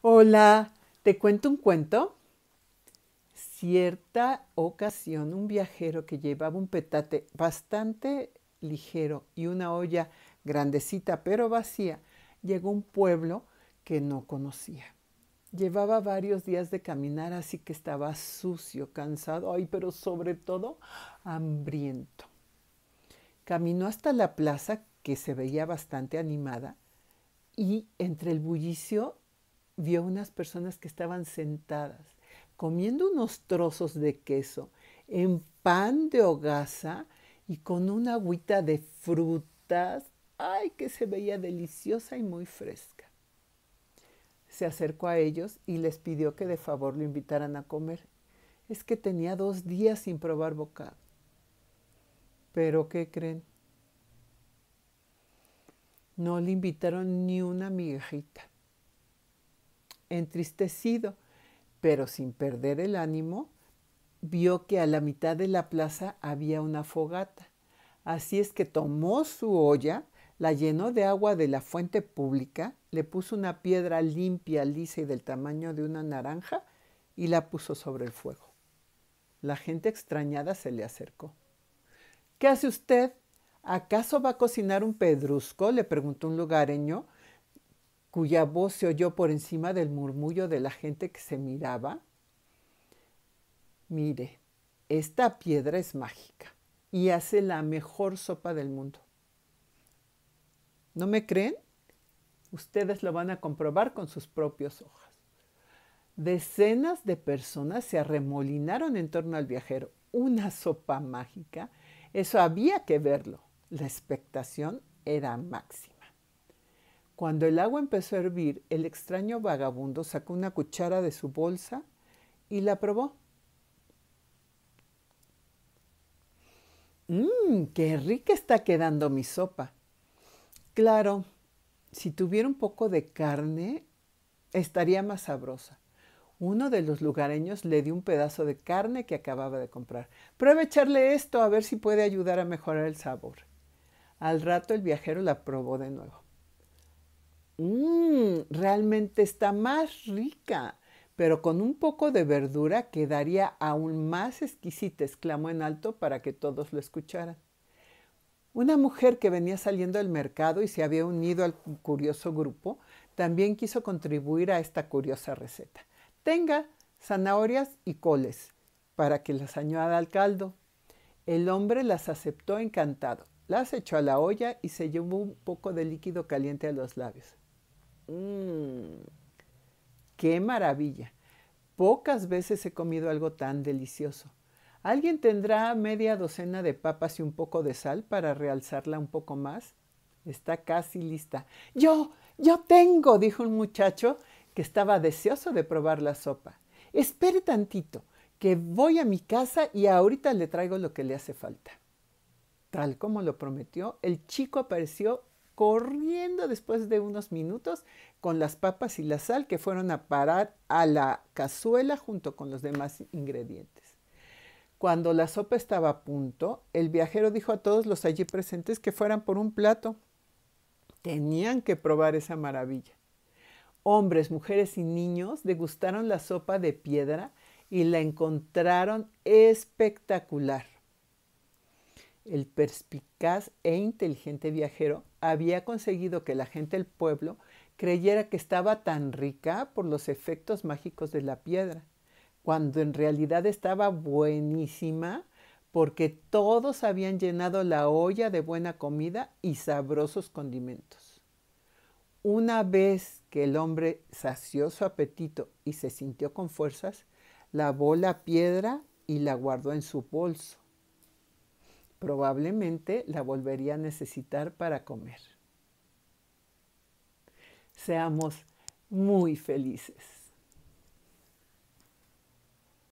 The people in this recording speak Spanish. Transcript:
Hola, te cuento un cuento. Cierta ocasión, un viajero que llevaba un petate bastante ligero y una olla grandecita pero vacía, llegó a un pueblo que no conocía. Llevaba varios días de caminar, así que estaba sucio, cansado, ay, pero sobre todo hambriento. Caminó hasta la plaza, que se veía bastante animada, y entre el bullicio vio unas personas que estaban sentadas comiendo unos trozos de queso en pan de hogaza y con una agüita de frutas, ay, que se veía deliciosa y muy fresca. Se acercó a ellos y les pidió que de favor lo invitaran a comer. Es que tenía dos días sin probar bocado. Pero, ¿qué creen? No le invitaron ni una migajita entristecido, pero sin perder el ánimo, vio que a la mitad de la plaza había una fogata. Así es que tomó su olla, la llenó de agua de la fuente pública, le puso una piedra limpia, lisa y del tamaño de una naranja y la puso sobre el fuego. La gente extrañada se le acercó. ¿Qué hace usted? ¿Acaso va a cocinar un pedrusco? le preguntó un lugareño cuya voz se oyó por encima del murmullo de la gente que se miraba, mire, esta piedra es mágica y hace la mejor sopa del mundo. ¿No me creen? Ustedes lo van a comprobar con sus propios hojas. Decenas de personas se arremolinaron en torno al viajero. Una sopa mágica, eso había que verlo. La expectación era máxima. Cuando el agua empezó a hervir, el extraño vagabundo sacó una cuchara de su bolsa y la probó. Mmm, qué rica está quedando mi sopa. Claro, si tuviera un poco de carne, estaría más sabrosa. Uno de los lugareños le dio un pedazo de carne que acababa de comprar. ¡Pruebe echarle esto a ver si puede ayudar a mejorar el sabor. Al rato el viajero la probó de nuevo mmm, realmente está más rica, pero con un poco de verdura quedaría aún más exquisita, exclamó en alto para que todos lo escucharan. Una mujer que venía saliendo del mercado y se había unido al curioso grupo también quiso contribuir a esta curiosa receta. Tenga zanahorias y coles para que las añada al caldo. El hombre las aceptó encantado, las echó a la olla y se llevó un poco de líquido caliente a los labios. Mmm, qué maravilla. Pocas veces he comido algo tan delicioso. ¿Alguien tendrá media docena de papas y un poco de sal para realzarla un poco más? Está casi lista. Yo, yo tengo, dijo un muchacho que estaba deseoso de probar la sopa. Espere tantito, que voy a mi casa y ahorita le traigo lo que le hace falta. Tal como lo prometió, el chico apareció corriendo después de unos minutos con las papas y la sal que fueron a parar a la cazuela junto con los demás ingredientes. Cuando la sopa estaba a punto, el viajero dijo a todos los allí presentes que fueran por un plato. Tenían que probar esa maravilla. Hombres, mujeres y niños degustaron la sopa de piedra y la encontraron espectacular el perspicaz e inteligente viajero había conseguido que la gente del pueblo creyera que estaba tan rica por los efectos mágicos de la piedra, cuando en realidad estaba buenísima porque todos habían llenado la olla de buena comida y sabrosos condimentos. Una vez que el hombre sació su apetito y se sintió con fuerzas, lavó la piedra y la guardó en su bolso probablemente la volvería a necesitar para comer. Seamos muy felices.